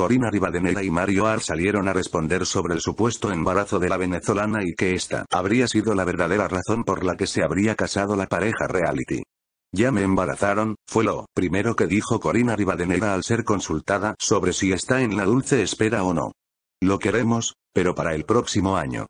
Corina Rivadeneira y Mario Ar salieron a responder sobre el supuesto embarazo de la venezolana y que esta habría sido la verdadera razón por la que se habría casado la pareja reality. Ya me embarazaron, fue lo primero que dijo Corina Rivadeneira al ser consultada sobre si está en la dulce espera o no. Lo queremos, pero para el próximo año.